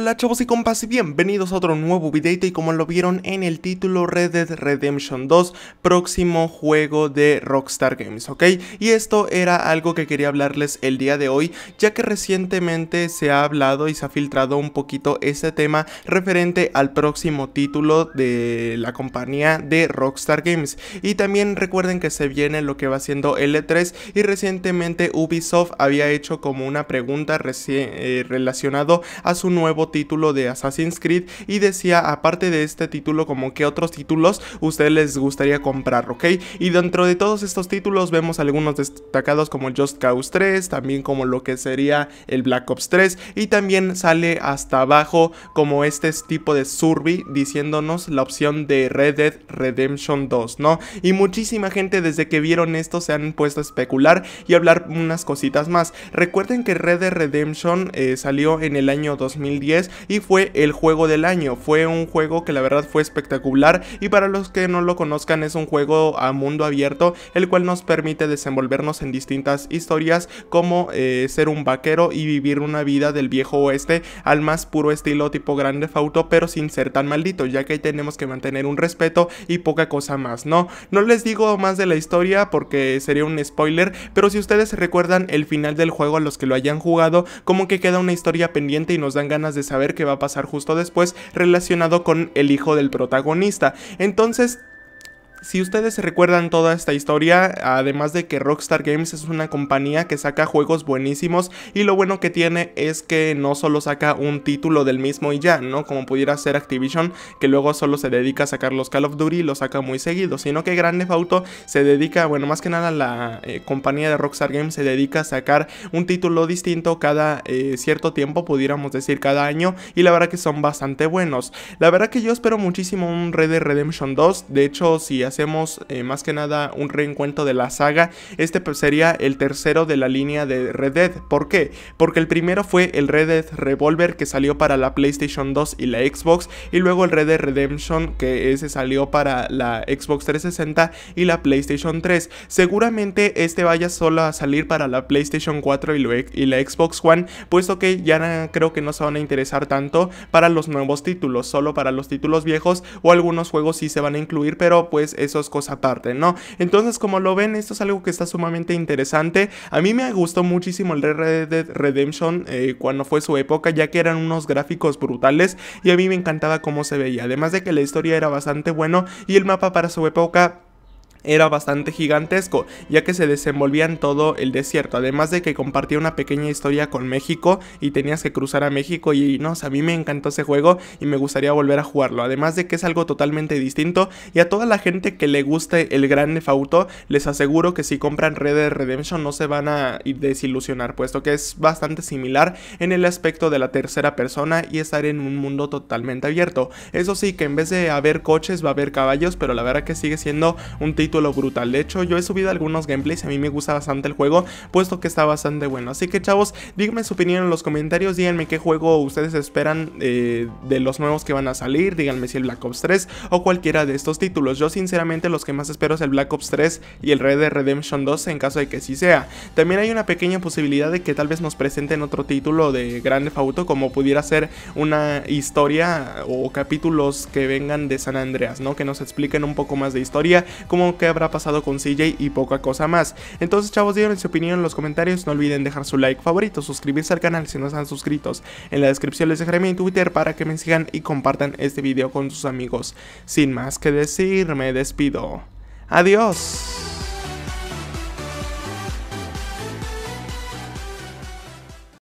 Hola chavos y compas y bienvenidos a otro nuevo video y como lo vieron en el título Red Dead Redemption 2, próximo juego de Rockstar Games, ¿ok? Y esto era algo que quería hablarles el día de hoy, ya que recientemente se ha hablado y se ha filtrado un poquito este tema referente al próximo título de la compañía de Rockstar Games. Y también recuerden que se viene lo que va siendo L3 e y recientemente Ubisoft había hecho como una pregunta eh, relacionado a su nuevo título de Assassin's Creed y decía aparte de este título como que otros títulos ustedes les gustaría comprar, ¿ok? Y dentro de todos estos títulos vemos algunos destacados como Just Cause 3, también como lo que sería el Black Ops 3 y también sale hasta abajo como este tipo de survey diciéndonos la opción de Red Dead Redemption 2, ¿no? Y muchísima gente desde que vieron esto se han puesto a especular y hablar unas cositas más. Recuerden que Red Dead Redemption eh, salió en el año 2010 y fue el juego del año. Fue un juego que la verdad fue espectacular y para los que no lo conozcan es un juego a mundo abierto el cual nos permite desenvolvernos en distintas historias como eh, ser un vaquero y vivir una vida del viejo oeste al más puro estilo tipo grande fauto pero sin ser tan maldito ya que tenemos que mantener un respeto y poca cosa más, ¿no? No les digo más de la historia porque sería un spoiler, pero si ustedes recuerdan el final del juego a los que lo hayan jugado, como que queda una historia pendiente y nos dan ganas de saber qué va a pasar justo después relacionado con el hijo del protagonista. Entonces si ustedes se recuerdan toda esta historia, además de que Rockstar Games es una compañía que saca juegos buenísimos y lo bueno que tiene es que no solo saca un título del mismo y ya, ¿no? Como pudiera ser Activision, que luego solo se dedica a sacar los Call of Duty y lo saca muy seguido, sino que Grande Theft Auto se dedica, bueno, más que nada la eh, compañía de Rockstar Games se dedica a sacar un título distinto cada eh, cierto tiempo, pudiéramos decir cada año, y la verdad que son bastante buenos. La verdad que yo espero muchísimo un Red Dead Redemption 2, de hecho si hacemos eh, más que nada un reencuentro de la saga, este pues, sería el tercero de la línea de Red Dead. ¿Por qué? Porque el primero fue el Red Dead Revolver que salió para la PlayStation 2 y la Xbox, y luego el Red Dead Redemption que ese salió para la Xbox 360 y la PlayStation 3. Seguramente este vaya solo a salir para la PlayStation 4 y la Xbox One, puesto que ya creo que no se van a interesar tanto para los nuevos títulos, solo para los títulos viejos o algunos juegos sí se van a incluir, pero pues esos cosas aparte, ¿no? Entonces, como lo ven, esto es algo que está sumamente interesante. A mí me gustó muchísimo el Red Dead Redemption eh, cuando fue su época, ya que eran unos gráficos brutales y a mí me encantaba cómo se veía. Además de que la historia era bastante bueno y el mapa para su época era bastante gigantesco, ya que se desenvolvía en todo el desierto, además de que compartía una pequeña historia con México y tenías que cruzar a México y no, o a mí me encantó ese juego y me gustaría volver a jugarlo, además de que es algo totalmente distinto y a toda la gente que le guste el Gran Fauto, les aseguro que si compran Red Dead Redemption no se van a desilusionar, puesto que es bastante similar en el aspecto de la tercera persona y estar en un mundo totalmente abierto. Eso sí, que en vez de haber coches va a haber caballos, pero la verdad que sigue siendo un título lo brutal. De hecho, yo he subido algunos gameplays, a mí me gusta bastante el juego, puesto que está bastante bueno. Así que chavos, díganme su opinión en los comentarios, díganme qué juego ustedes esperan eh, de los nuevos que van a salir, díganme si el Black Ops 3 o cualquiera de estos títulos. Yo sinceramente los que más espero es el Black Ops 3 y el Red de Redemption 2 en caso de que sí sea. También hay una pequeña posibilidad de que tal vez nos presenten otro título de grande fauto. como pudiera ser una historia o capítulos que vengan de San Andreas, ¿no? Que nos expliquen un poco más de historia, como qué habrá pasado con CJ y poca cosa más. Entonces chavos, díganme su opinión en los comentarios, no olviden dejar su like favorito, suscribirse al canal si no están suscritos. En la descripción les dejaré mi Twitter para que me sigan y compartan este video con sus amigos. Sin más que decir, me despido. Adiós.